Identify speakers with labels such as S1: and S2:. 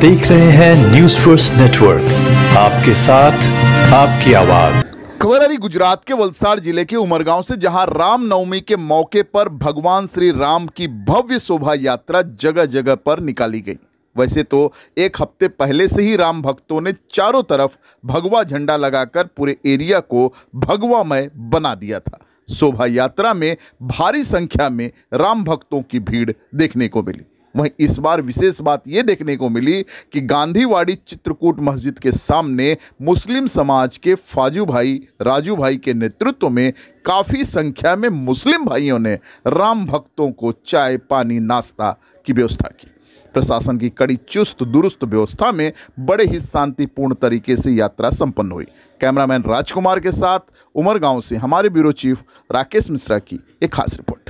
S1: देख रहे हैं न्यूज फर्स्ट नेटवर्क आपके साथ आपकी आवाज
S2: खबर आ रही गुजरात के वलसाड़ जिले के उमरगांव से जहां रामनवमी के मौके पर भगवान श्री राम की भव्य शोभा यात्रा जगह जगह पर निकाली गई वैसे तो एक हफ्ते पहले से ही राम भक्तों ने चारों तरफ भगवा झंडा लगाकर पूरे एरिया को भगवामय बना दिया था शोभा यात्रा में भारी संख्या में राम भक्तों की भीड़ देखने को मिली वहीं इस बार विशेष बात यह देखने को मिली कि गांधीवाड़ी चित्रकूट मस्जिद के सामने मुस्लिम समाज के फाजू भाई राजू भाई के नेतृत्व में काफ़ी संख्या में मुस्लिम भाइयों ने राम भक्तों को चाय पानी नाश्ता की व्यवस्था की प्रशासन की कड़ी चुस्त दुरुस्त व्यवस्था में बड़े ही शांतिपूर्ण तरीके से यात्रा संपन्न हुई कैमरामैन राजकुमार के साथ उमरगांव से हमारे ब्यूरो चीफ राकेश मिश्रा की एक खास रिपोर्ट